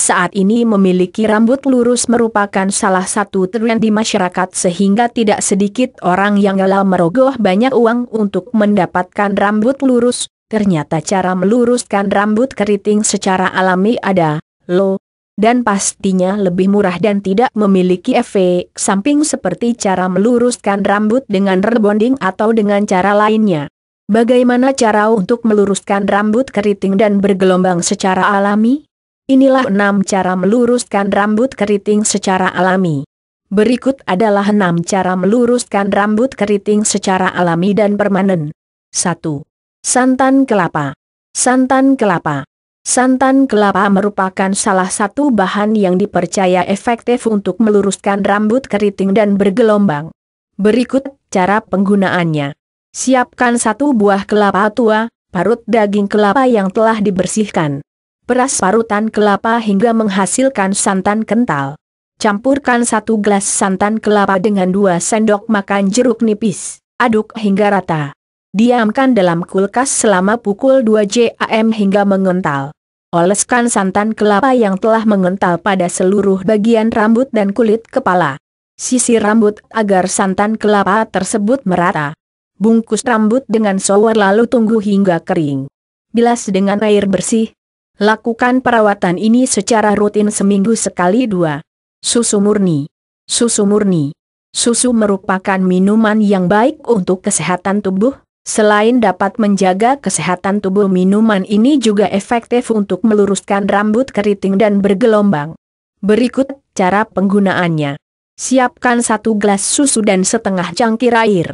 saat ini memiliki rambut lurus merupakan salah satu tren di masyarakat sehingga tidak sedikit orang yang rela merogoh banyak uang untuk mendapatkan rambut lurus. Ternyata cara meluruskan rambut keriting secara alami ada, loh, dan pastinya lebih murah dan tidak memiliki efek samping seperti cara meluruskan rambut dengan rebonding atau dengan cara lainnya. Bagaimana cara untuk meluruskan rambut keriting dan bergelombang secara alami? Inilah enam cara meluruskan rambut keriting secara alami. Berikut adalah enam cara meluruskan rambut keriting secara alami dan permanen. 1. Santan kelapa. Santan kelapa. Santan kelapa merupakan salah satu bahan yang dipercaya efektif untuk meluruskan rambut keriting dan bergelombang. Berikut cara penggunaannya. Siapkan satu buah kelapa tua, parut daging kelapa yang telah dibersihkan peras parutan kelapa hingga menghasilkan santan kental. Campurkan satu gelas santan kelapa dengan dua sendok makan jeruk nipis, aduk hingga rata. Diamkan dalam kulkas selama pukul 2 jam hingga mengental. Oleskan santan kelapa yang telah mengental pada seluruh bagian rambut dan kulit kepala. Sisir rambut agar santan kelapa tersebut merata. Bungkus rambut dengan shower lalu tunggu hingga kering. Bilas dengan air bersih, Lakukan perawatan ini secara rutin seminggu sekali dua. Susu murni. Susu murni. Susu merupakan minuman yang baik untuk kesehatan tubuh, selain dapat menjaga kesehatan tubuh minuman ini juga efektif untuk meluruskan rambut keriting dan bergelombang. Berikut cara penggunaannya. Siapkan satu gelas susu dan setengah cangkir air.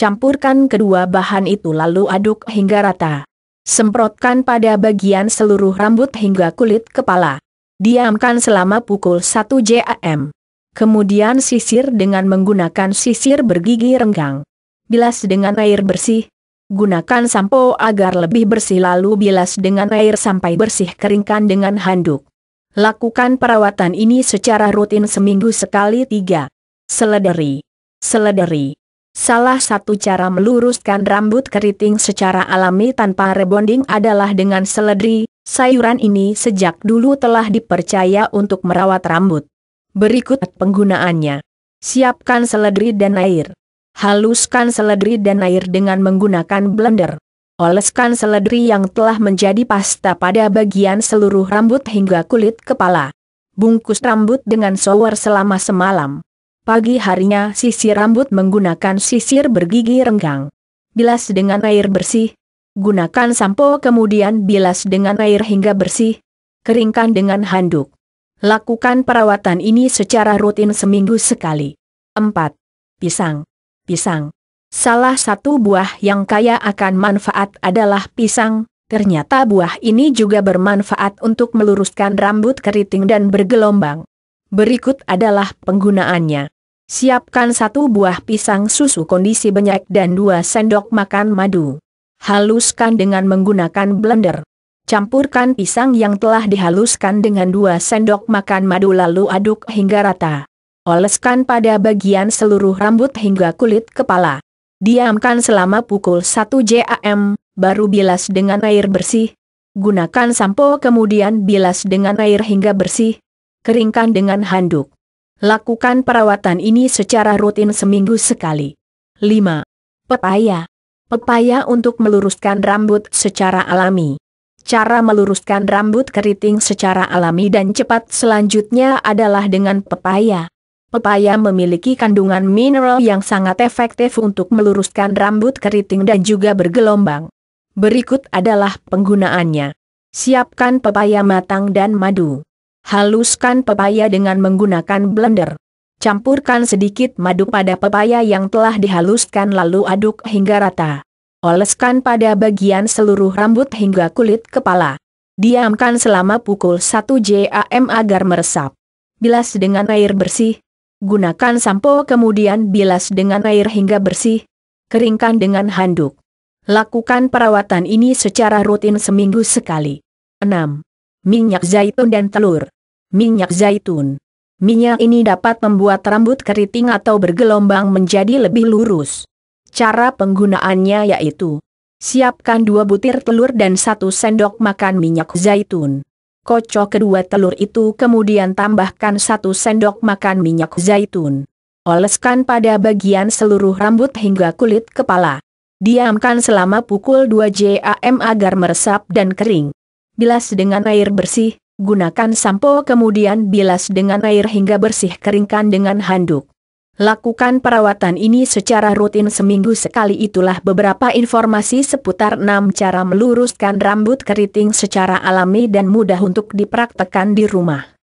Campurkan kedua bahan itu lalu aduk hingga rata. Semprotkan pada bagian seluruh rambut hingga kulit kepala. Diamkan selama pukul 1 JAM. Kemudian sisir dengan menggunakan sisir bergigi renggang. Bilas dengan air bersih. Gunakan sampo agar lebih bersih lalu bilas dengan air sampai bersih keringkan dengan handuk. Lakukan perawatan ini secara rutin seminggu sekali tiga. Selederi. Selederi. Salah satu cara meluruskan rambut keriting secara alami tanpa rebonding adalah dengan seledri. Sayuran ini sejak dulu telah dipercaya untuk merawat rambut. Berikut penggunaannya. Siapkan seledri dan air. Haluskan seledri dan air dengan menggunakan blender. Oleskan seledri yang telah menjadi pasta pada bagian seluruh rambut hingga kulit kepala. Bungkus rambut dengan shower selama semalam. Pagi harinya sisir rambut menggunakan sisir bergigi renggang. Bilas dengan air bersih. Gunakan sampo kemudian bilas dengan air hingga bersih. Keringkan dengan handuk. Lakukan perawatan ini secara rutin seminggu sekali. 4. Pisang. Pisang. Salah satu buah yang kaya akan manfaat adalah pisang. Ternyata buah ini juga bermanfaat untuk meluruskan rambut keriting dan bergelombang. Berikut adalah penggunaannya. Siapkan satu buah pisang susu kondisi banyak dan dua sendok makan madu. Haluskan dengan menggunakan blender. Campurkan pisang yang telah dihaluskan dengan dua sendok makan madu lalu aduk hingga rata. Oleskan pada bagian seluruh rambut hingga kulit kepala. Diamkan selama pukul 1 jam, baru bilas dengan air bersih. Gunakan sampo kemudian bilas dengan air hingga bersih, keringkan dengan handuk. Lakukan perawatan ini secara rutin seminggu sekali. 5. Pepaya Pepaya untuk meluruskan rambut secara alami. Cara meluruskan rambut keriting secara alami dan cepat selanjutnya adalah dengan pepaya. Pepaya memiliki kandungan mineral yang sangat efektif untuk meluruskan rambut keriting dan juga bergelombang. Berikut adalah penggunaannya. Siapkan pepaya matang dan madu. Haluskan pepaya dengan menggunakan blender. Campurkan sedikit madu pada pepaya yang telah dihaluskan lalu aduk hingga rata. Oleskan pada bagian seluruh rambut hingga kulit kepala. Diamkan selama pukul 1 jam agar meresap. Bilas dengan air bersih. Gunakan sampo kemudian bilas dengan air hingga bersih. Keringkan dengan handuk. Lakukan perawatan ini secara rutin seminggu sekali. 6 minyak zaitun dan telur. Minyak zaitun. Minyak ini dapat membuat rambut keriting atau bergelombang menjadi lebih lurus. Cara penggunaannya yaitu Siapkan dua butir telur dan satu sendok makan minyak zaitun. Kocok kedua telur itu kemudian tambahkan satu sendok makan minyak zaitun. Oleskan pada bagian seluruh rambut hingga kulit kepala. Diamkan selama pukul 2 jam agar meresap dan kering bilas dengan air bersih, gunakan sampo kemudian bilas dengan air hingga bersih keringkan dengan handuk. Lakukan perawatan ini secara rutin seminggu sekali itulah beberapa informasi seputar 6 cara meluruskan rambut keriting secara alami dan mudah untuk dipraktekkan di rumah.